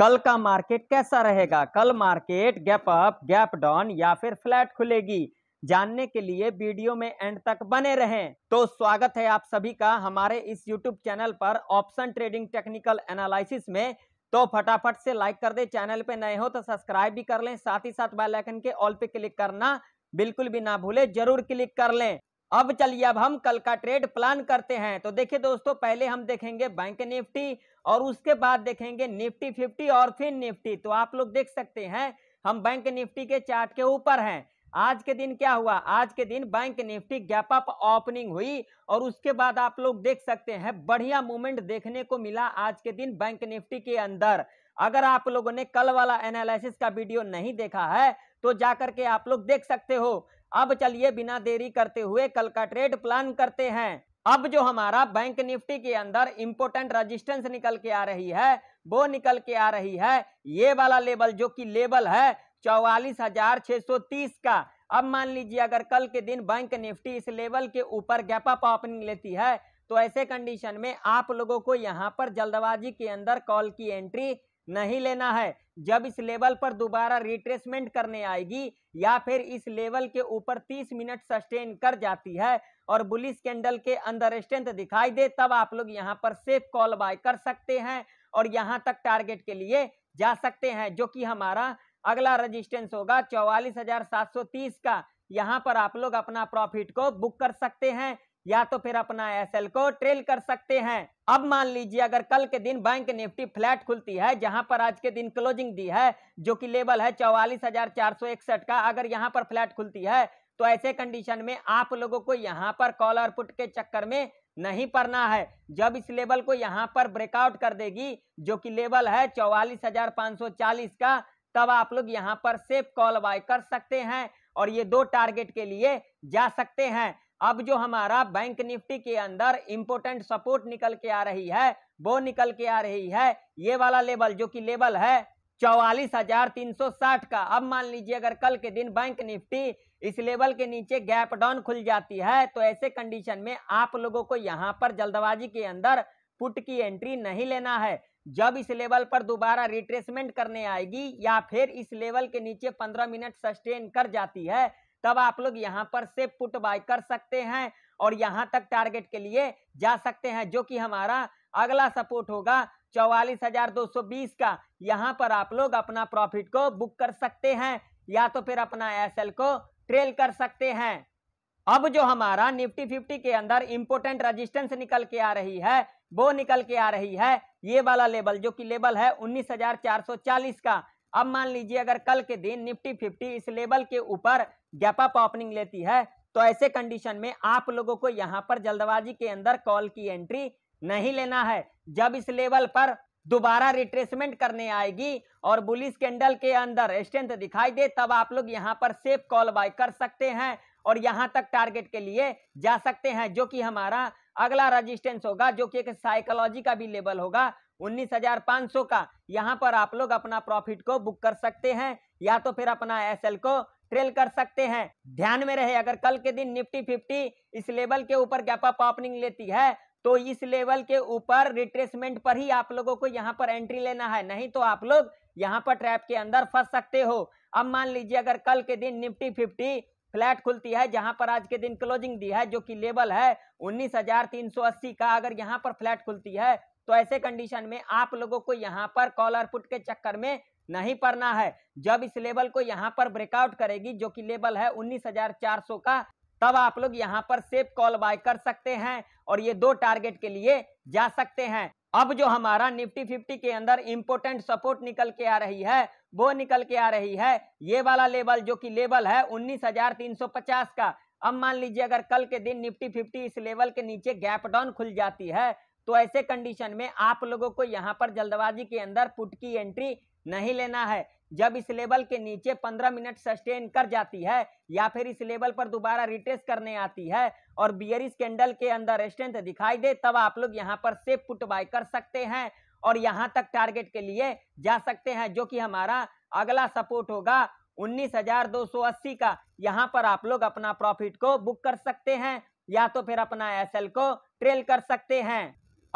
कल का मार्केट कैसा रहेगा कल market gap up gap down या फिर फ्लैट खुलेगी जानने के लिए वीडियो में एंड तक बने रहें तो स्वागत है आप सभी का हमारे इस यूट्यूब चैनल पर ऑप्शन ट्रेडिंग टेक्निकल एनालिसिस में तो फटाफट से लाइक कर दे चैनल पे नए हो तो सब्सक्राइब भी कर लें साथ ही साथ बेल आइकन के ऑल पे क्लिक करना बिल्कुल भी ना भूले जरूर क्लिक कर लें अब चलिए अब हम कल का ट्रेड प्लान करते हैं तो देखिए दोस्तों पहले हम देखेंगे बैंक निफ्टी और उसके बाद देखेंगे निफ्टी फिफ्टी और फिर निफ्टी तो आप लोग देख सकते हैं हम बैंक निफ्टी के चार्ट के ऊपर हैं आज के दिन क्या हुआ आज के दिन bank Nifty gap up opening हुई और उसके बाद आप लोग देख सकते हैं बढ़िया मूवमेंट देखने को मिला आज के दिन बैंक निफ्टी के अंदर अगर आप लोगों ने कल वाला एनालिसिस का वीडियो नहीं देखा है तो जाकर के आप लोग देख सकते हो अब चलिए बिना देरी करते हुए कल का ट्रेड प्लान करते हैं अब जो हमारा बैंक निफ्टी के अंदर इंपोर्टेंट रेजिस्टेंस निकल के आ रही है वो निकल के आ रही है ये वाला लेवल जो कि लेवल है चौवालीस हजार छह सौ तीस का अब मान लीजिए अगर कल के दिन बैंक निफ्टी इस लेवल के ऊपर गैप अप ओपनिंग लेती है तो ऐसे कंडीशन में आप लोगों को यहाँ पर जल्दबाजी के अंदर कॉल की एंट्री नहीं लेना है जब इस लेवल पर दोबारा रिट्रेसमेंट करने आएगी या फिर इस लेवल के ऊपर 30 मिनट सस्टेन कर जाती है और बुलिस कैंडल के अंदर स्ट्रेंथ दिखाई दे तब आप लोग यहाँ पर सेफ कॉल बाय कर सकते हैं और यहाँ तक टारगेट के लिए जा सकते हैं जो कि हमारा अगला रजिस्टेंस होगा चौवालीस हजार सात सौ तीस का यहाँ पर आप लोग अपना प्रॉफिट को बुक कर सकते हैं या तो फिर अपना एसएल को ट्रेल कर सकते हैं अब मान लीजिए अगर कल के दिन बैंक निफ्टी फ्लैट खुलती है जहां पर आज के दिन क्लोजिंग दी है जो कि लेवल है चौवालीस हजार चार सौ इकसठ का अगर यहां पर फ्लैट खुलती है तो ऐसे कंडीशन में आप लोगों को यहां पर कॉलर पुट के चक्कर में नहीं पड़ना है जब इस लेवल को यहां पर ब्रेकआउट कर देगी जो कि लेवल है चौवालीस हजार सौ चालीस का तब आप लोग यहाँ पर सेफ कॉल बाय कर सकते हैं और ये दो टारगेट के लिए जा सकते हैं अब जो हमारा बैंक निफ्टी के अंदर इंपोर्टेंट सपोर्ट निकल के आ रही है वो निकल के आ रही है ये वाला लेवल जो कि लेवल है चौवालीस हजार तीन सौ साठ का अब मान लीजिए अगर कल के दिन बैंक निफ्टी इस लेवल के नीचे गैप डाउन खुल जाती है तो ऐसे कंडीशन में आप लोगों को यहाँ पर जल्दबाजी के अंदर पुट की एंट्री नहीं लेना है जब इस लेवल पर दोबारा रिट्रेसमेंट करने आएगी या फिर इस लेवल के नीचे पंद्रह मिनट सस्टेन कर जाती है तब आप लोग यहाँ पर से पुट बाय कर सकते हैं और यहाँ तक टारगेट के लिए जा सकते हैं जो कि हमारा अगला सपोर्ट होगा चौवालीस हजार दो सौ बीस का यहाँ पर आप लोग अपना प्रॉफिट को बुक कर सकते हैं या तो फिर अपना एसएल को ट्रेल कर सकते हैं अब जो हमारा निफ्टी फिफ्टी के अंदर इंपोर्टेंट रजिस्टेंस निकल के आ रही है वो निकल के आ रही है ये वाला लेवल जो कि लेवल है चालीस का अब मान लीजिए अगर कल के दिन निफ्टी फिफ्टी इस लेवल के ऊपर गैप अप ओपनिंग लेती है तो ऐसे कंडीशन में आप लोगों को यहाँ पर जल्दबाजी के अंदर कॉल की एंट्री नहीं लेना है जब इस लेवल पर दोबारा रिट्रेसमेंट करने आएगी और बुलिस कैंडल के अंदर स्ट्रेंथ दिखाई दे तब आप लोग यहाँ पर सेफ कॉल बाय कर सकते हैं और यहाँ तक टारगेट के लिए जा सकते हैं जो कि हमारा अगला रेजिस्टेंस होगा जो कि एक साइकोलॉजी का भी लेवल होगा उन्नीस हजार पाँच सौ का यहाँ पर आप लोग अपना प्रॉफिट को बुक कर सकते हैं या तो फिर अपना एल को ट्रेल कर सकते हैं ध्यान में रहे अगर कल के दिन निफ्टी फिफ्टी इस लेवल के ऊपर गैप अप ओपनिंग लेती है तो इस लेवल के ऊपर रिट्रेसमेंट पर ही आप लोगों को यहाँ पर एंट्री लेना है नहीं तो आप लोग यहाँ पर ट्रैप के अंदर फंस सकते हो अब मान लीजिए अगर कल के दिन निफ्टी फिफ्टी फ्लैट खुलती है जहां पर आज के दिन क्लोजिंग दी है जो कि लेवल है 19,380 का अगर यहां पर फ्लैट खुलती है तो ऐसे कंडीशन में आप लोगों को यहाँ पर कॉलर पुट के चक्कर में नहीं पड़ना है जब इस लेवल को यहाँ पर ब्रेकआउट करेगी जो कि लेवल है 19,400 का तब आप लोग यहाँ पर सेफ कॉल बाय कर सकते हैं और ये दो टारगेट के लिए जा सकते हैं अब जो हमारा निफ्टी फिफ्टी के अंदर इम्पोर्टेंट सपोर्ट निकल के आ रही है वो निकल के आ रही है ये वाला लेवल जो कि लेवल है 19,350 का अब मान लीजिए अगर कल के दिन निफ्टी फिफ्टी इस लेवल के नीचे गैप डाउन खुल जाती है तो ऐसे कंडीशन में आप लोगों को यहाँ पर जल्दबाजी के अंदर पुट की एंट्री नहीं लेना है जब इस लेवल के नीचे 15 मिनट सस्टेन कर जाती है या फिर इस लेवल पर दोबारा रिटेस करने आती है और बियरिस कैंडल के अंदर स्ट्रेंथ दिखाई दे तब आप लोग यहाँ पर सेफ पुट बाय कर सकते हैं और यहाँ तक टारगेट के लिए जा सकते हैं जो कि हमारा अगला सपोर्ट होगा 19,280 का यहाँ पर आप लोग अपना प्रॉफिट को बुक कर सकते हैं या तो फिर अपना एस को ट्रेल कर सकते हैं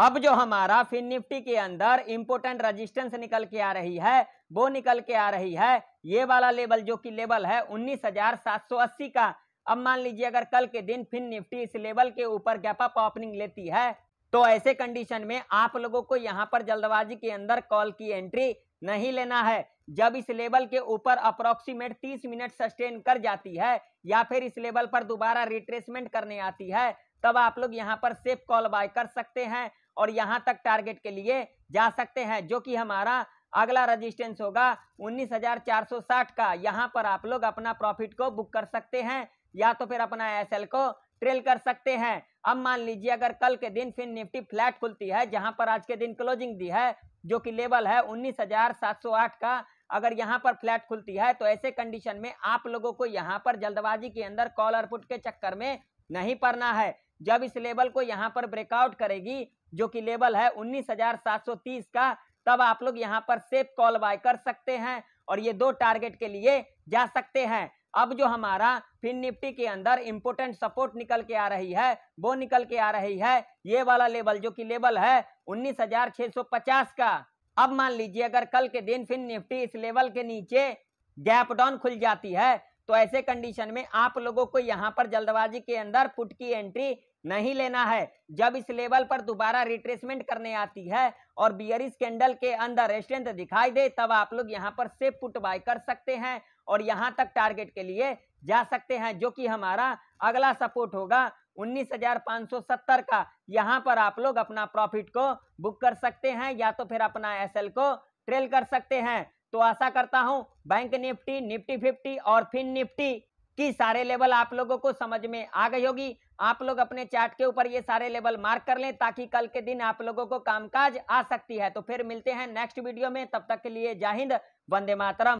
अब जो हमारा फिन निफ्टी के अंदर इंपोर्टेंट रजिस्टेंस निकल के आ रही है वो निकल के आ रही है ये वाला लेवल जो कि लेवल है 19,780 का अब मान लीजिए अगर कल के दिन फिन निफ्टी इस लेवल के ऊपर गैप अप ओपनिंग लेती है तो ऐसे कंडीशन में आप लोगों को यहाँ पर जल्दबाजी के अंदर कॉल की एंट्री नहीं लेना है जब इस लेवल के ऊपर अप्रोक्सीमेट 30 मिनट सस्टेन कर जाती है या फिर इस लेवल पर दोबारा रिट्रेसमेंट करने आती है तब आप लोग यहाँ पर सेफ कॉल बाय कर सकते हैं और यहाँ तक टारगेट के लिए जा सकते हैं जो कि हमारा अगला रजिस्टेंस होगा 19,460 का यहाँ पर आप लोग अपना प्रॉफिट को बुक कर सकते हैं या तो फिर अपना एसएल को ट्रेल कर सकते हैं अब मान लीजिए अगर कल के दिन फिर निफ्टी फ्लैट खुलती है जहाँ पर आज के दिन क्लोजिंग दी है जो कि लेवल है 19,708 का अगर यहाँ पर फ्लैट खुलती है तो ऐसे कंडीशन में आप लोगों को यहाँ पर जल्दबाजी के अंदर कॉलर पुट के चक्कर में नहीं पड़ना है जब इस लेवल को यहाँ पर ब्रेकआउट करेगी जो कि लेवल है 19,730 का तब आप लोग यहाँ पर सेफ कॉल बाय कर सकते हैं और ये दो टारगेट के लिए जा सकते हैं अब जो हमारा फिन निफ्टी के अंदर इम्पोर्टेंट सपोर्ट निकल के आ रही है वो निकल के आ रही है ये वाला लेवल जो कि लेवल है 19,650 का अब मान लीजिए अगर कल के दिन फिन निफ्टी इस लेवल के नीचे गैप डाउन खुल जाती है तो ऐसे कंडीशन में आप लोगों को यहाँ पर जल्दबाजी के अंदर पुट की एंट्री नहीं लेना है जब इस लेवल पर दोबारा रिट्रेसमेंट करने आती है और बियरिस कैंडल के अंदर रेस्टेंट दिखाई दे तब आप लोग यहाँ पर सेफ पुट बाय कर सकते हैं और यहाँ तक टारगेट के लिए जा सकते हैं जो कि हमारा अगला सपोर्ट होगा 19,570 का यहाँ पर आप लोग अपना प्रॉफिट को बुक कर सकते हैं या तो फिर अपना एसएल को ट्रेल कर सकते हैं तो आशा करता हूं बैंक निफ्टी निफ्टी फिफ्टी और फिन निफ्टी की सारे लेवल आप लोगों को समझ में आ गई होगी आप लोग अपने चार्ट के ऊपर ये सारे लेवल मार्क कर लें ताकि कल के दिन आप लोगों को कामकाज आ सकती है तो फिर मिलते हैं नेक्स्ट वीडियो में तब तक के लिए जाहिंद वंदे मातरम